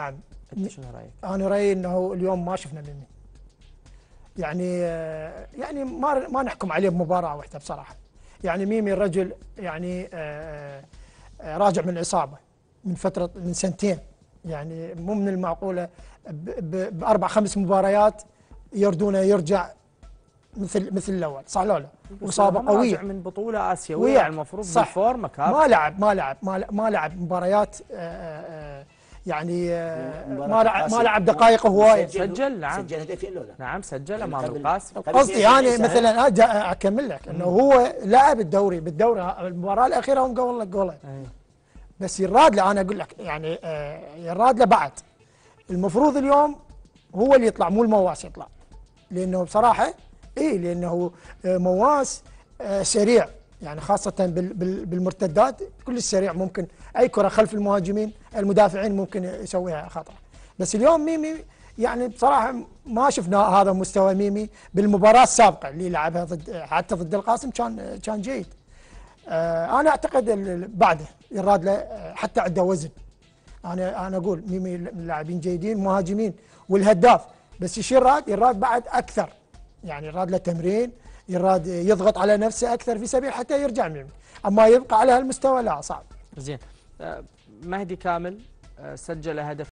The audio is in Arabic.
نعم انت شنو رايك؟ انا رايي انه اليوم ما شفنا ميمي يعني يعني ما ما نحكم عليه بمباراه واحده بصراحه يعني ميمي الرجل يعني آه، آه، راجع من العصابه من فتره من سنتين يعني مو من المعقوله باربع خمس مباريات يردونه يرجع مثل مثل الاول صح لا لا؟ واصابه قويه راجع من بطوله اسيويه المفروض صح بالفورمه كاب ما لعب ما لعب ما لعب مباريات آه، يعني آه، ما ما لعب دقائق هوايه سجل نعم سجل هدفين له نعم سجل امام القاسم قصدي يعني مثلا اكمل لك انه هو لعب الدوري بالدوري المباراه الاخيره هم قول لك جولين إيه. بس يراد له انا اقول لك يعني آه، يراد له بعد المفروض اليوم هو اللي يطلع مو المواس يطلع لانه بصراحه اي لانه آه، مواس سريع يعني خاصة بالمرتدات كل السريع ممكن أي كرة خلف المهاجمين المدافعين ممكن يسويها خطأ بس اليوم ميمي يعني بصراحة ما شفنا هذا مستوى ميمي بالمباراة السابقة اللي لعبها ضد حتى ضد القاسم كان كان جيد آه، أنا أعتقد بعده يراد له حتى عنده وزن أنا أنا أقول ميمي لاعبين جيدين مهاجمين والهداف بس يشيل راد يراد بعد أكثر يعني راد له تمرين يراد يضغط على نفسه اكثر في سبيل حتى يرجع من اما يبقى على هالمستوى لا صعب زين آه، مهدي كامل آه، سجل هدف